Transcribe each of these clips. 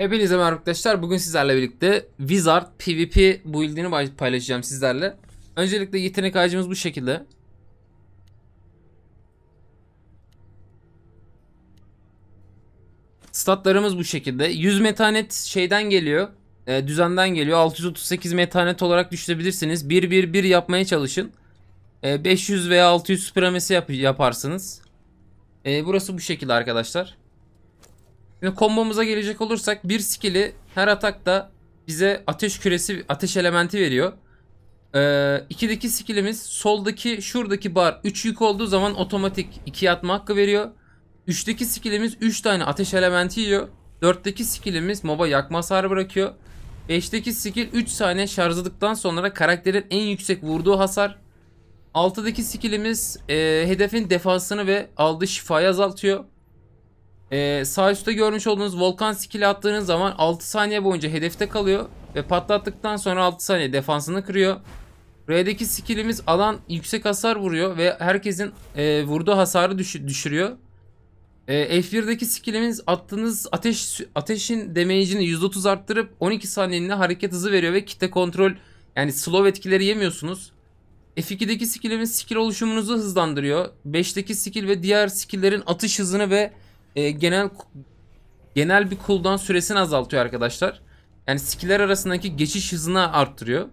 Hepinize merhaba arkadaşlar. Bugün sizlerle birlikte Wizard PvP build'ini paylaşacağım sizlerle. Öncelikle yetenek ağacımız bu şekilde. Statlarımız bu şekilde. 100 metanet şeyden geliyor. E, düzenden geliyor. 638 metanet olarak düşürebilirsiniz. 1-1-1 yapmaya çalışın. E, 500 veya 600 supremesi yap yaparsınız. E, burası bu şekilde arkadaşlar. Şimdi kombomuza gelecek olursak bir skill'i her atakta bize ateş küresi, ateş elementi veriyor. Ee, ikideki skillimiz soldaki şuradaki bar 3 yük olduğu zaman otomatik 2'ye atma hakkı veriyor. 3'teki skillimiz 3 tane ateş elementi yiyor. 4'teki skillimiz moba yakma hasarı bırakıyor. 5'teki skill 3 saniye şarjladıktan sonra karakterin en yüksek vurduğu hasar. 6'daki skillimiz e, hedefin defansını ve aldığı şifayı azaltıyor. Ee, sağ üstte görmüş olduğunuz volkan skill attığınız zaman 6 saniye boyunca hedefte kalıyor. Ve patlattıktan sonra 6 saniye defansını kırıyor. R'deki skillimiz alan yüksek hasar vuruyor ve herkesin e, vurduğu hasarı düş düşürüyor. E, F1'deki skillimiz attığınız ateş ateşin damage'ini %30 arttırıp 12 saniyeliğine hareket hızı veriyor ve kitle kontrol yani slow etkileri yemiyorsunuz. F2'deki skillimiz skill oluşumunuzu hızlandırıyor. 5'teki skill ve diğer skilllerin atış hızını ve e, genel genel bir cooldown süresini azaltıyor arkadaşlar. Yani skiller arasındaki geçiş hızını arttırıyor.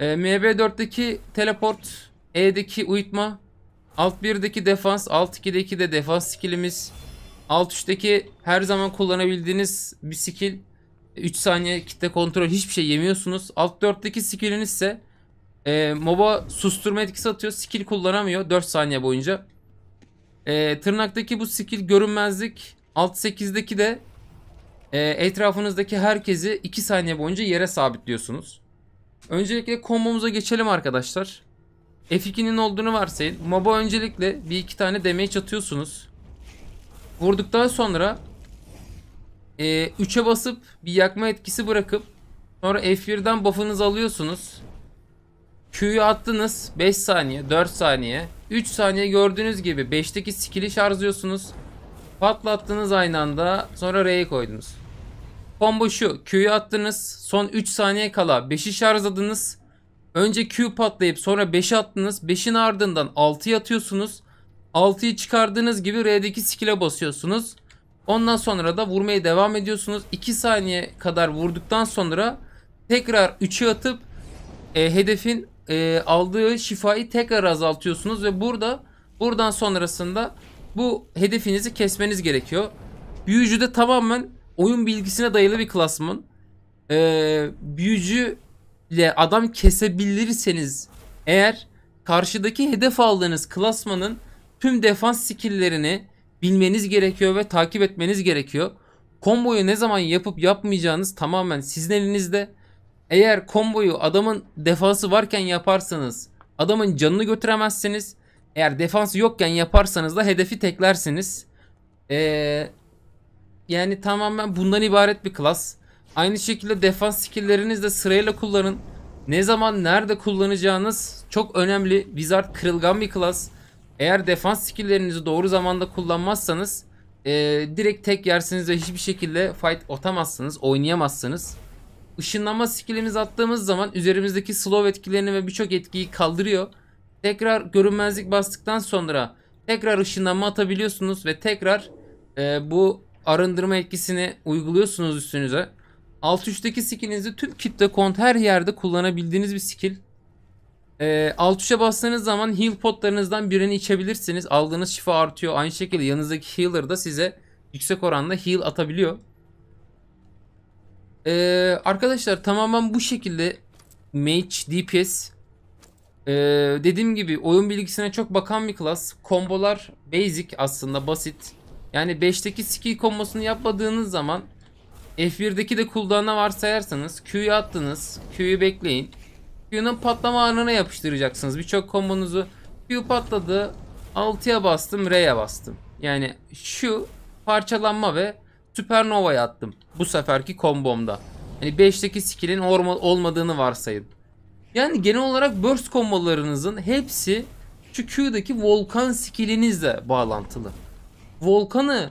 E, MB4'teki teleport, E'deki uyutma, alt 1'deki defans, alt 2'deki de defans skillimiz, alt 3'teki her zaman kullanabildiğiniz bir skill. 3 e, saniye kitle kontrol hiçbir şey yemiyorsunuz. Alt 4'teki skilliniz ise e, MOBA susturma etkisi atıyor. Skill kullanamıyor 4 saniye boyunca. E, tırnaktaki bu skill görünmezlik alt 8'deki de e, etrafınızdaki herkesi 2 saniye boyunca yere sabitliyorsunuz. Öncelikle kombomuza geçelim arkadaşlar. F2'nin olduğunu varsayın. Mob'a öncelikle bir iki tane damage atıyorsunuz. Vurduktan sonra e, 3'e basıp bir yakma etkisi bırakıp sonra F1'den buff'ınızı alıyorsunuz. Q'yu attınız 5 saniye 4 saniye 3 saniye gördüğünüz gibi 5'teki skill'i şarjlıyorsunuz. Patlattınız aynı anda. Sonra R'yi koydunuz. Combo şu. Q'yu attınız. Son 3 saniye kala 5'i şarjladınız. Önce Q patlayıp sonra 5'i attınız. 5'in ardından 6'yı atıyorsunuz. 6'yı çıkardığınız gibi R'deki skill'e basıyorsunuz. Ondan sonra da vurmaya devam ediyorsunuz. 2 saniye kadar vurduktan sonra tekrar 3'ü atıp e, hedefin e, aldığı şifayı tekrar azaltıyorsunuz ve burada buradan sonrasında bu hedefinizi kesmeniz gerekiyor. Büyücü de tamamen oyun bilgisine dayalı bir klasman. E, büyücü ile adam kesebilirseniz eğer karşıdaki hedef aldığınız klasmanın tüm defans skill'lerini bilmeniz gerekiyor ve takip etmeniz gerekiyor. Komboyu ne zaman yapıp yapmayacağınız tamamen sizin elinizde. Eğer komboyu adamın defansı varken yaparsanız adamın canını götüremezsiniz. Eğer defansı yokken yaparsanız da hedefi teklersiniz. Ee, yani tamamen bundan ibaret bir klas. Aynı şekilde defans skillleriniz de sırayla kullanın. Ne zaman nerede kullanacağınız çok önemli. Wizard kırılgan bir klas. Eğer defans skilllerinizi doğru zamanda kullanmazsanız e, direkt tek yersiniz ve hiçbir şekilde fight otamazsınız, oynayamazsınız. Işınlanma skillimiz attığımız zaman üzerimizdeki slow etkilerini ve birçok etkiyi kaldırıyor. Tekrar görünmezlik bastıktan sonra tekrar ışınlama atabiliyorsunuz ve tekrar e, bu arındırma etkisini uyguluyorsunuz üstünüze. Alt üçteki skillinizi tüm kitle kont her yerde kullanabildiğiniz bir skill. E, alt üçe bastığınız zaman heal potlarınızdan birini içebilirsiniz. Aldığınız şifa artıyor. Aynı şekilde yanınızdaki healer da size yüksek oranda heal atabiliyor. Ee, arkadaşlar tamamen bu şekilde Mage, DPS ee, dediğim gibi oyun bilgisine çok bakan bir klas. Kombolar basic aslında basit. Yani 5'teki skill kombosunu yapmadığınız zaman F1'deki de cooldown'a varsayarsanız Q'yu attınız. Q'yu bekleyin. Q'nun patlama anına yapıştıracaksınız. Birçok kombonuzu Q patladı. 6'ya bastım, R'ye bastım. Yani şu parçalanma ve Süpernova'ya attım. Bu seferki kombomda. Hani 5'teki skill'in olmadığını varsayın. Yani genel olarak burst kombolarınızın hepsi şu Q'daki volkan skillinizle bağlantılı. Volkanı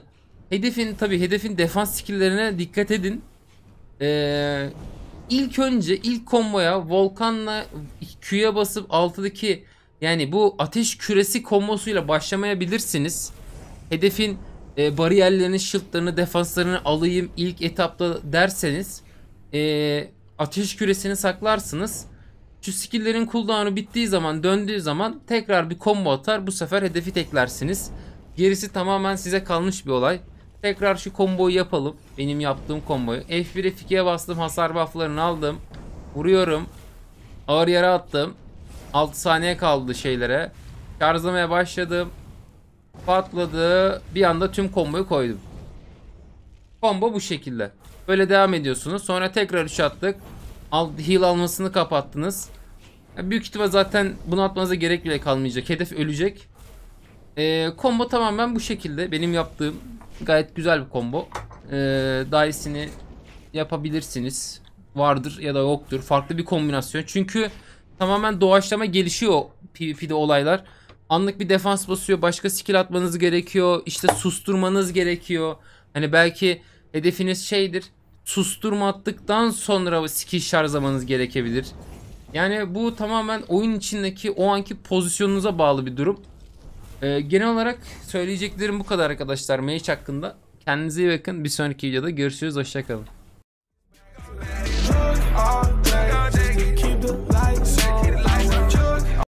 hedefin tabi hedefin defans skilllerine dikkat edin. Ee, ilk önce ilk komboya volkanla Q'ya basıp altıdaki yani bu ateş küresi kombosuyla başlamayabilirsiniz. Hedefin e, bariyerlerini, shieldlarını, defanslarını alayım ilk etapta derseniz e, ateş küresini saklarsınız. Şu skilllerin cooldown'u bittiği zaman, döndüğü zaman tekrar bir combo atar. Bu sefer hedefi teklersiniz. Gerisi tamamen size kalmış bir olay. Tekrar şu komboyu yapalım. Benim yaptığım komboyu. F1'e F2'ye bastım. Hasar bufflarını aldım. Vuruyorum. Ağır yere attım. 6 saniye kaldı şeylere. Şarjlamaya başladım. Patladı. Bir anda tüm komboyu koydum. Combo bu şekilde. Böyle devam ediyorsunuz. Sonra tekrar 3 attık. Al, heal almasını kapattınız. Yani büyük ihtimal zaten bunu atmanıza gerek bile kalmayacak. Hedef ölecek. Ee, combo tamamen bu şekilde. Benim yaptığım gayet güzel bir combo. Ee, daha yapabilirsiniz. Vardır ya da yoktur. Farklı bir kombinasyon. Çünkü tamamen doğaçlama gelişiyor PvP'de olaylar anlık bir defans basıyor. Başka skill atmanız gerekiyor. İşte susturmanız gerekiyor. Hani belki hedefiniz şeydir. Susturma attıktan sonra skill şarjlamanız gerekebilir. Yani bu tamamen oyun içindeki o anki pozisyonunuza bağlı bir durum. Ee, genel olarak söyleyeceklerim bu kadar arkadaşlar Mage hakkında. Kendinize iyi bakın. Bir sonraki videoda görüşürüz. Hoşçakalın.